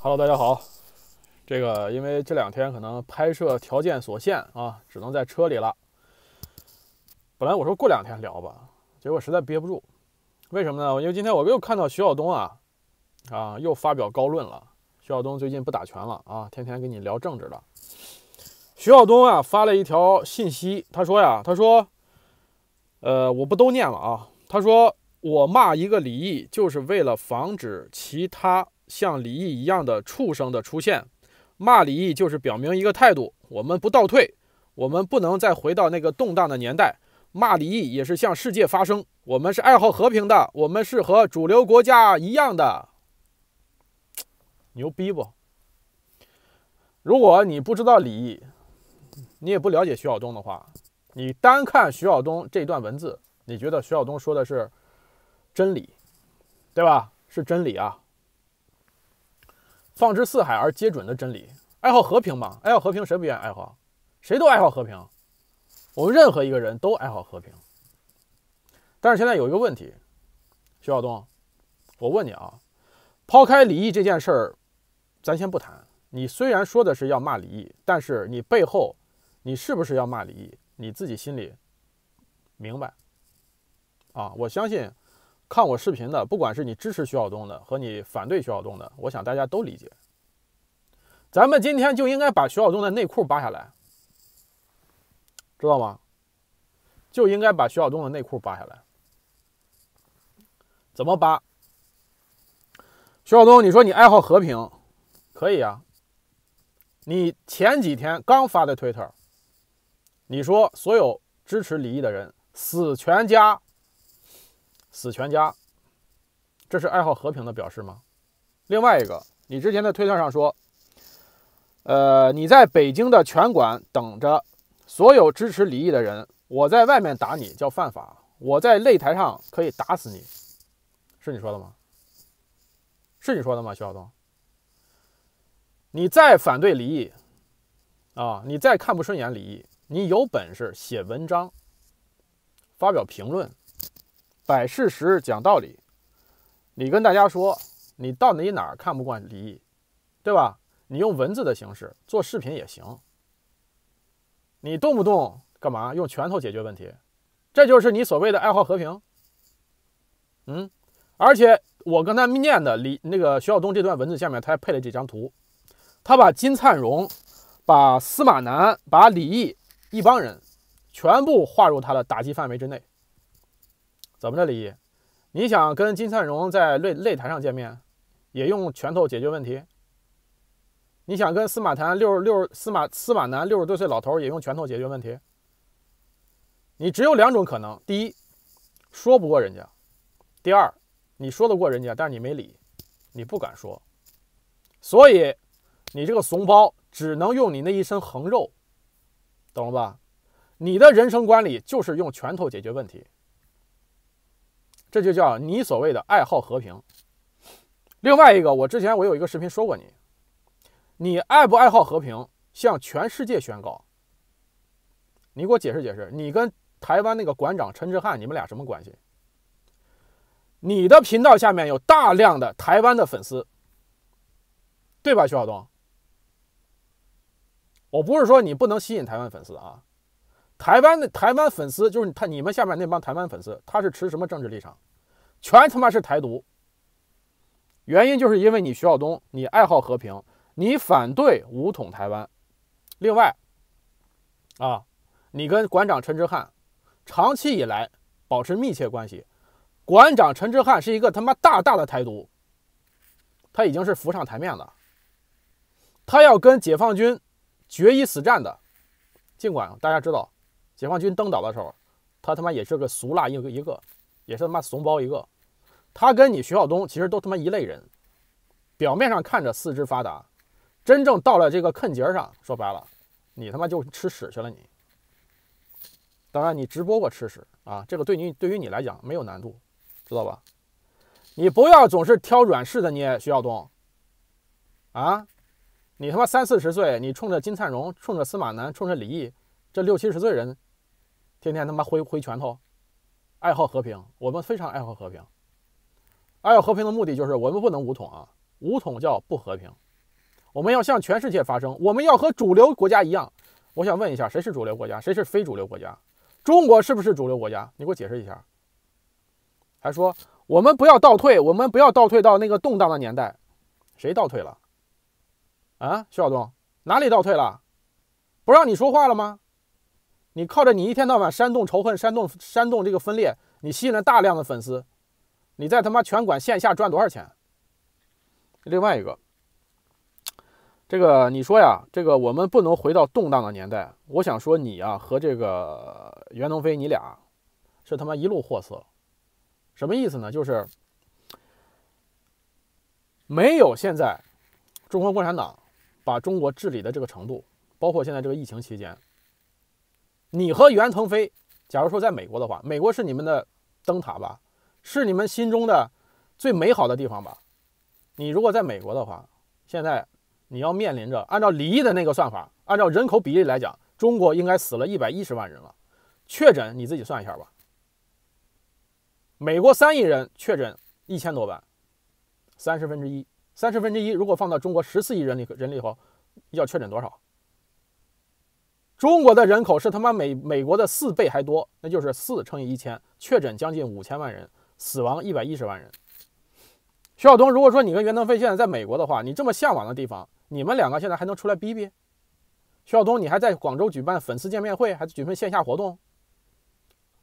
Hello，大家好。这个因为这两天可能拍摄条件所限啊，只能在车里了。本来我说过两天聊吧，结果实在憋不住。为什么呢？因为今天我又看到徐晓东啊啊，又发表高论了。徐晓东最近不打拳了啊，天天跟你聊政治了。徐晓东啊发了一条信息，他说呀，他说，呃，我不都念了啊。他说我骂一个李毅，就是为了防止其他。像李毅一样的畜生的出现，骂李毅就是表明一个态度：我们不倒退，我们不能再回到那个动荡的年代。骂李毅也是向世界发声，我们是爱好和平的，我们是和主流国家一样的。牛逼不？如果你不知道李毅，你也不了解徐晓东的话，你单看徐晓东这段文字，你觉得徐晓东说的是真理，对吧？是真理啊！放之四海而皆准的真理，爱好和平嘛？爱好和平，谁不愿意爱好？谁都爱好和平，我们任何一个人都爱好和平。但是现在有一个问题，徐晓东，我问你啊，抛开李毅这件事儿，咱先不谈。你虽然说的是要骂李毅，但是你背后，你是不是要骂李毅？你自己心里明白啊？我相信。看我视频的，不管是你支持徐晓东的和你反对徐晓东的，我想大家都理解。咱们今天就应该把徐晓东的内裤扒下来，知道吗？就应该把徐晓东的内裤扒下来。怎么扒？徐晓东，你说你爱好和平，可以啊。你前几天刚发的推特，你说所有支持李毅的人死全家。死全家，这是爱好和平的表示吗？另外一个，你之前的推特上说，呃，你在北京的拳馆等着所有支持李毅的人，我在外面打你叫犯法，我在擂台上可以打死你，是你说的吗？是你说的吗，徐晓东？你再反对李毅，啊，你再看不顺眼李毅，你有本事写文章，发表评论。摆事实讲道理，你跟大家说，你到底哪儿看不惯李毅，对吧？你用文字的形式做视频也行。你动不动干嘛用拳头解决问题？这就是你所谓的爱好和平。嗯，而且我刚才念的李那个徐晓东这段文字下面，他还配了几张图，他把金灿荣、把司马南、把李毅一帮人全部划入他的打击范围之内。怎么着，李毅？你想跟金灿荣在擂擂台上见面，也用拳头解决问题？你想跟司马谈六十六司马司马南六十多岁老头也用拳头解决问题？你只有两种可能：第一，说不过人家；第二，你说得过人家，但是你没理，你不敢说。所以，你这个怂包只能用你那一身横肉，懂了吧？你的人生观里就是用拳头解决问题。这就叫你所谓的爱好和平。另外一个，我之前我有一个视频说过你，你爱不爱好和平，向全世界宣告。你给我解释解释，你跟台湾那个馆长陈志汉，你们俩什么关系？你的频道下面有大量的台湾的粉丝，对吧，徐晓东？我不是说你不能吸引台湾粉丝啊。台湾的台湾粉丝，就是他你们下面那帮台湾粉丝，他是持什么政治立场？全他妈是台独。原因就是因为你徐晓东，你爱好和平，你反对武统台湾。另外，啊，你跟馆长陈志汉长期以来保持密切关系。馆长陈志汉是一个他妈大大的台独，他已经是浮上台面了。他要跟解放军决一死战的。尽管大家知道。解放军登岛的时候，他他妈也是个俗辣一个一个，也是他妈怂包一个。他跟你徐晓东其实都他妈一类人，表面上看着四肢发达，真正到了这个坎节上，说白了，你他妈就吃屎去了你。当然，你直播过吃屎啊，这个对你对于你来讲没有难度，知道吧？你不要总是挑软柿子捏，徐晓东。啊，你他妈三四十岁，你冲着金灿荣、冲着司马南、冲着李毅这六七十岁人。天天他妈挥挥拳头，爱好和平，我们非常爱好和平。爱好和平的目的就是我们不能武统啊，武统叫不和平。我们要向全世界发声，我们要和主流国家一样。我想问一下，谁是主流国家？谁是非主流国家？中国是不是主流国家？你给我解释一下。还说我们不要倒退，我们不要倒退到那个动荡的年代。谁倒退了？啊，徐晓东哪里倒退了？不让你说话了吗？你靠着你一天到晚煽动仇恨、煽动、煽动这个分裂，你吸引了大量的粉丝，你在他妈拳馆线下赚多少钱？另外一个，这个你说呀，这个我们不能回到动荡的年代。我想说你啊和这个袁腾飞你俩，是他妈一路货色，什么意思呢？就是没有现在中国共产党把中国治理的这个程度，包括现在这个疫情期间。你和袁腾飞，假如说在美国的话，美国是你们的灯塔吧，是你们心中的最美好的地方吧？你如果在美国的话，现在你要面临着按照李毅的那个算法，按照人口比例来讲，中国应该死了一百一十万人了，确诊你自己算一下吧。美国三亿人确诊一千多万，三十分之一，三十分之一如果放到中国十四亿人里人里头，要确诊多少？中国的人口是他妈美美国的四倍还多，那就是四乘以一千，确诊将近五千万人，死亡一百一十万人。徐晓东，如果说你跟袁腾飞现在在美国的话，你这么向往的地方，你们两个现在还能出来逼逼？徐晓东，你还在广州举办粉丝见面会，还举办线下活动，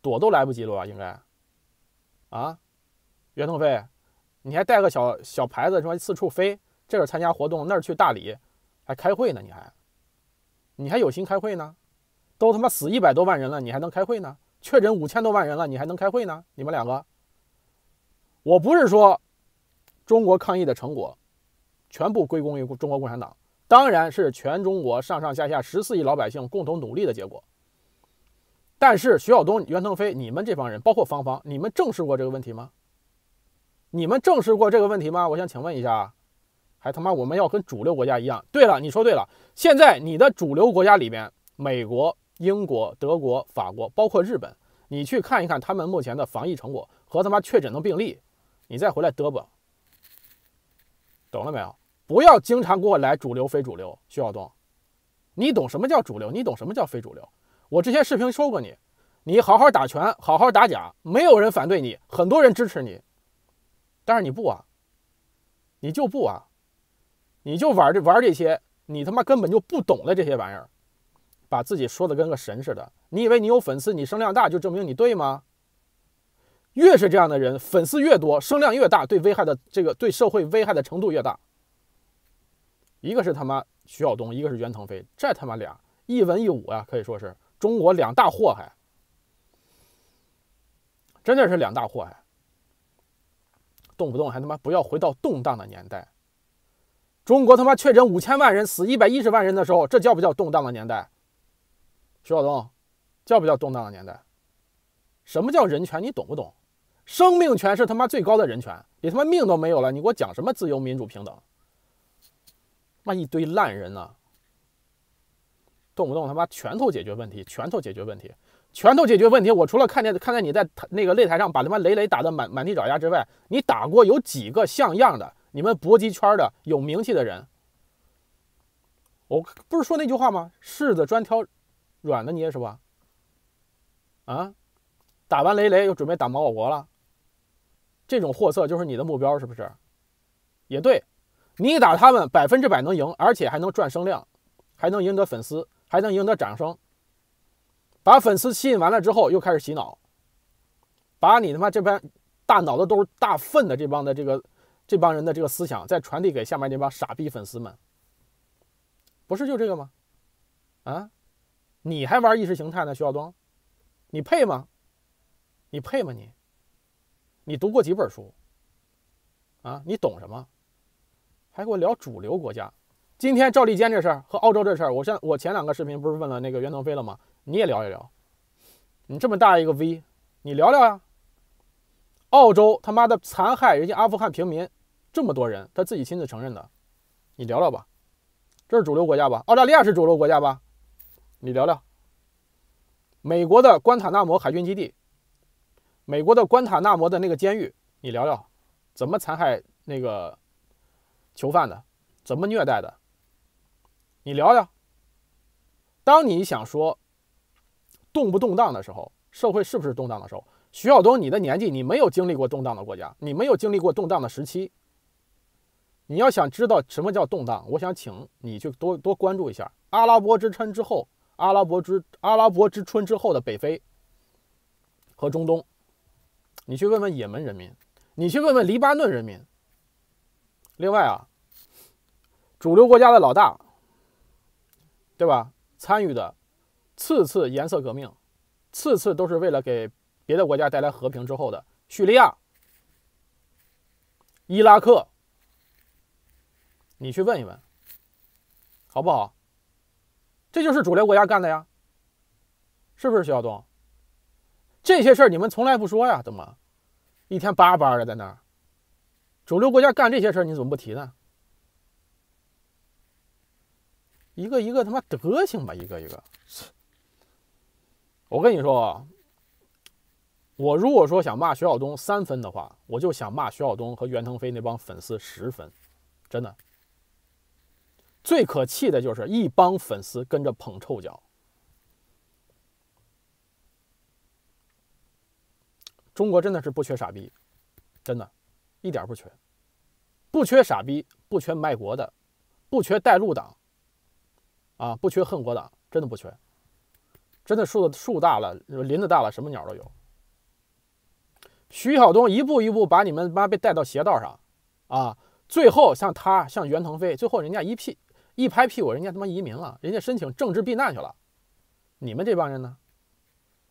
躲都来不及了吧？应该。啊，袁腾飞，你还带个小小牌子什么四处飞，这会参加活动那儿去大理，还开会呢你还。你还有心开会呢？都他妈死一百多万人了，你还能开会呢？确诊五千多万人了，你还能开会呢？你们两个，我不是说中国抗疫的成果全部归功于中国共产党，当然是全中国上上下下十四亿老百姓共同努力的结果。但是徐晓东、袁腾飞，你们这帮人，包括芳芳，你们证实过这个问题吗？你们证实过这个问题吗？我想请问一下。还他妈我们要跟主流国家一样。对了，你说对了。现在你的主流国家里面，美国、英国、德国、法国，包括日本，你去看一看他们目前的防疫成果和他妈确诊的病例，你再回来嘚啵。懂了没有？不要经常给我来主流非主流，徐晓东，你懂什么叫主流？你懂什么叫非主流？我之前视频说过你，你好好打拳，好好打假，没有人反对你，很多人支持你，但是你不啊，你就不啊。你就玩这玩这些，你他妈根本就不懂的这些玩意儿，把自己说的跟个神似的。你以为你有粉丝，你声量大就证明你对吗？越是这样的人，粉丝越多，声量越大，对危害的这个对社会危害的程度越大。一个是他妈徐晓东，一个是袁腾飞，这他妈俩一文一武啊，可以说是中国两大祸害，真的是两大祸害，动不动还他妈不要回到动荡的年代。中国他妈确诊五千万人，死一百一十万人的时候，这叫不叫动荡的年代？徐晓东，叫不叫动荡的年代？什么叫人权？你懂不懂？生命权是他妈最高的人权，你他妈命都没有了，你给我讲什么自由、民主、平等？妈一堆烂人呢，动不动他妈拳头解决问题，拳头解决问题，拳头解决问题。我除了看见看见你在那个擂台上把他妈雷雷打的满满地找牙之外，你打过有几个像样的？你们搏击圈的有名气的人，我不是说那句话吗？柿子专挑软的捏是吧？啊，打完雷雷又准备打毛我国了，这种货色就是你的目标是不是？也对，你打他们百分之百能赢，而且还能赚声量，还能赢得粉丝，还能赢得掌声。把粉丝吸引完了之后，又开始洗脑，把你他妈这边大脑子都是大粪的这帮的这个。这帮人的这个思想再传递给下面那帮傻逼粉丝们，不是就这个吗？啊，你还玩意识形态呢？徐晓东，你配吗？你配吗？你配吗？你，你读过几本书？啊，你懂什么？还给我聊主流国家？今天赵立坚这事儿和澳洲这事儿，我现我前两个视频不是问了那个袁腾飞了吗？你也聊一聊。你这么大一个 V，你聊聊呀。澳洲他妈的残害人家阿富汗平民。这么多人，他自己亲自承认的，你聊聊吧。这是主流国家吧？澳大利亚是主流国家吧？你聊聊。美国的关塔那摩海军基地，美国的关塔那摩的那个监狱，你聊聊怎么残害那个囚犯的，怎么虐待的，你聊聊。当你想说动不动荡的时候，社会是不是动荡的时候？徐晓东，你的年纪，你没有经历过动荡的国家，你没有经历过动荡的时期。你要想知道什么叫动荡，我想请你去多多关注一下阿拉伯之春之后，阿拉伯之阿拉伯之春之后的北非和中东。你去问问也门人民，你去问问黎巴嫩人民。另外啊，主流国家的老大，对吧？参与的次次颜色革命，次次都是为了给别的国家带来和平之后的叙利亚、伊拉克。你去问一问，好不好？这就是主流国家干的呀，是不是徐晓东？这些事儿你们从来不说呀？怎么一天叭叭的在那儿？主流国家干这些事儿你怎么不提呢？一个一个他妈德行吧，一个一个。我跟你说，我如果说想骂徐晓东三分的话，我就想骂徐晓东和袁腾飞那帮粉丝十分，真的。最可气的就是一帮粉丝跟着捧臭脚。中国真的是不缺傻逼，真的，一点不缺，不缺傻逼，不缺卖国的，不缺带路党，啊，不缺恨国党，真的不缺，真的树的树大了，林子大了，什么鸟都有。徐晓东一步一步把你们妈被带到邪道上，啊，最后像他，像袁腾飞，最后人家一屁。一拍屁股，人家他妈移民了，人家申请政治避难去了。你们这帮人呢？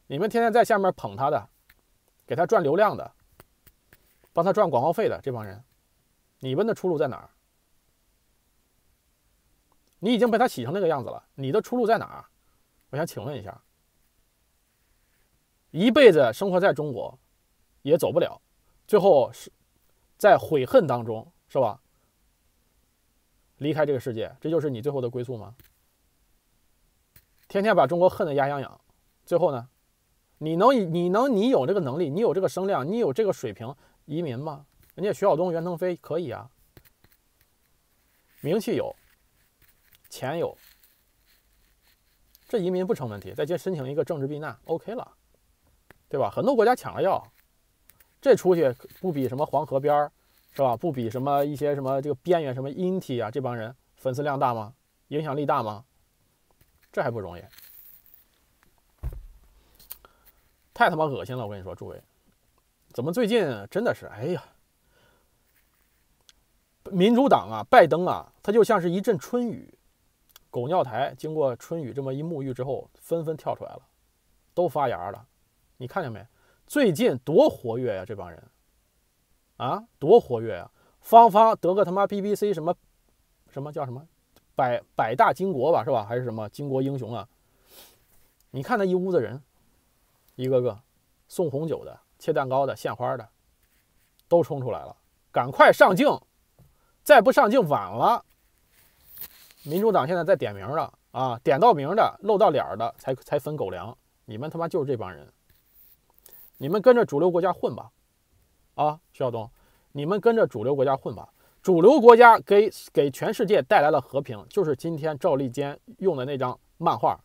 你们天天在下面捧他的，给他赚流量的，帮他赚广告费的这帮人，你们的出路在哪儿？你已经被他洗成那个样子了，你的出路在哪儿？我想请问一下，一辈子生活在中国也走不了，最后是在悔恨当中，是吧？离开这个世界，这就是你最后的归宿吗？天天把中国恨得牙痒痒，最后呢？你能、你能、你有这个能力，你有这个声量，你有这个水平移民吗？人家徐晓东、袁腾飞可以啊，名气有，钱有，这移民不成问题。再申请一个政治避难，OK 了，对吧？很多国家抢着要，这出去不比什么黄河边儿？是吧？不比什么一些什么这个边缘什么 in 体啊，这帮人粉丝量大吗？影响力大吗？这还不容易？太他妈恶心了！我跟你说，诸位，怎么最近真的是哎呀，民主党啊，拜登啊，他就像是一阵春雨，狗尿台经过春雨这么一沐浴之后，纷纷跳出来了，都发芽了。你看见没？最近多活跃呀，这帮人。啊，多活跃呀！芳芳得个他妈 BBC 什么，什么叫什么，百百大巾帼吧，是吧？还是什么巾帼英雄啊？你看那一屋子人，一个个送红酒的、切蛋糕的、献花的，都冲出来了，赶快上镜！再不上镜晚了。民主党现在在点名了啊，点到名的、露到脸的才才分狗粮，你们他妈就是这帮人，你们跟着主流国家混吧。啊，徐晓东，你们跟着主流国家混吧，主流国家给给全世界带来了和平，就是今天赵立坚用的那张漫画，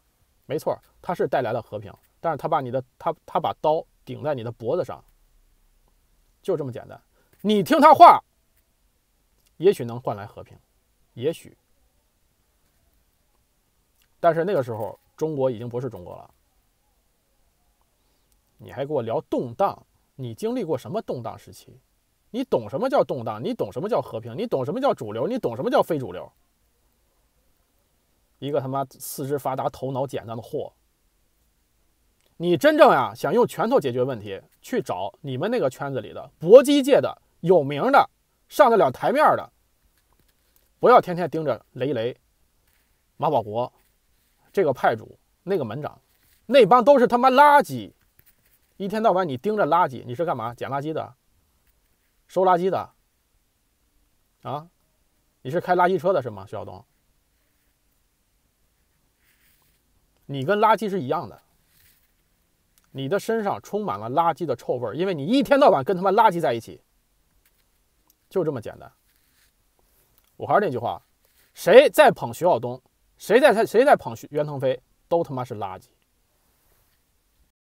没错，他是带来了和平，但是他把你的他他把刀顶在你的脖子上，就这么简单，你听他话，也许能换来和平，也许，但是那个时候中国已经不是中国了，你还给我聊动荡。你经历过什么动荡时期？你懂什么叫动荡？你懂什么叫和平？你懂什么叫主流？你懂什么叫非主流？一个他妈四肢发达头脑简单的货，你真正呀想用拳头解决问题，去找你们那个圈子里的搏击界的有名的上得了台面的，不要天天盯着雷雷、马保国这个派主那个门长，那帮都是他妈垃圾。一天到晚你盯着垃圾，你是干嘛？捡垃圾的，收垃圾的，啊？你是开垃圾车的是吗？徐晓东，你跟垃圾是一样的，你的身上充满了垃圾的臭味因为你一天到晚跟他妈垃圾在一起，就这么简单。我还是那句话，谁在捧徐晓东，谁在他谁在捧袁腾飞，都他妈是垃圾。